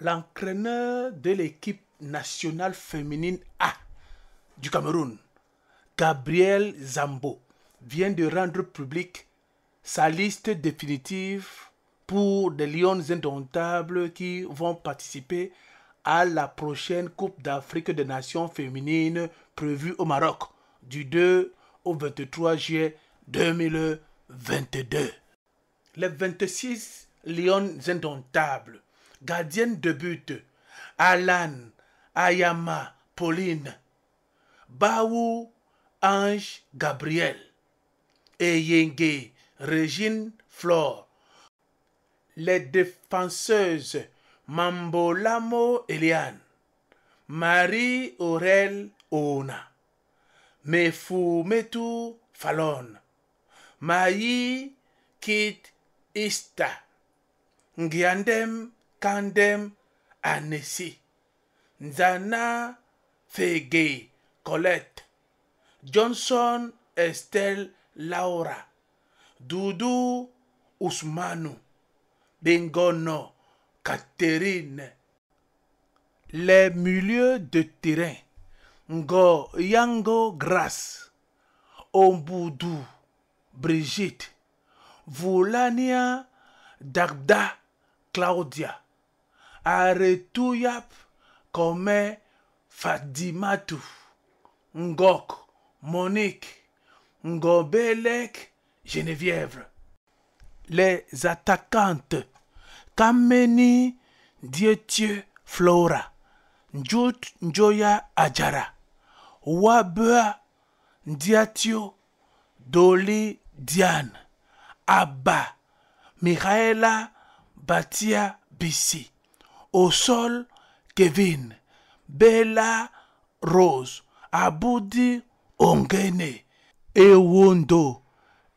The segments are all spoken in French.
l'entraîneur de l'équipe nationale féminine A du Cameroun, Gabriel Zambo, vient de rendre publique sa liste définitive pour des Lions indomptables qui vont participer à la prochaine Coupe d'Afrique des Nations féminines prévue au Maroc du 2 au 23 juillet 2022. Les 26 Lions indomptables gardienne de but, Alan, Ayama, Pauline, Baou, Ange, Gabriel, Eyenge Régine, Flore. Les défenseuses Mambolamo, Eliane, Marie, Aurel, Ona, Metou Falon, Maï, Kit, Ista, Ngiandem, kandem Anesi, Nzana Fege Colette, Johnson Estelle Laura, Doudou Ousmanou, Bengono Catherine. Les milieux de terrain, Ngo Yango Grace, Omboudou Brigitte, Volania Dagda Claudia aretuyap kome Fadimatu, Ngok, Monique, Ngobelek, Geneviève. Les attaquantes, Kameni, Dietieu, Flora, Njout, Njoya, Ajara, Wabua, Diatio, Doli, Diane, Abba, Michaela, Batia, Bissi. Au sol, Kevin. Bella Rose. Aboudi Ongene. Ewondo.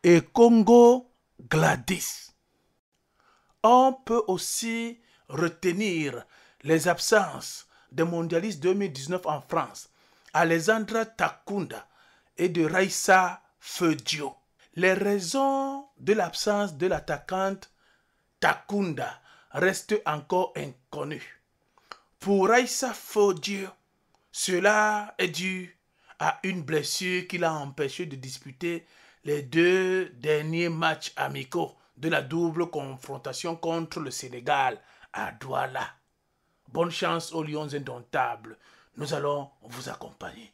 Et Congo Gladys. On peut aussi retenir les absences des mondialistes 2019 en France, Alessandra Takunda et de Raissa Feudio. Les raisons de l'absence de l'attaquante Takunda reste encore inconnu. Pour Aïssa Fodieu, cela est dû à une blessure qui l'a empêché de disputer les deux derniers matchs amicaux de la double confrontation contre le Sénégal à Douala. Bonne chance aux Lions indomptables. Nous allons vous accompagner.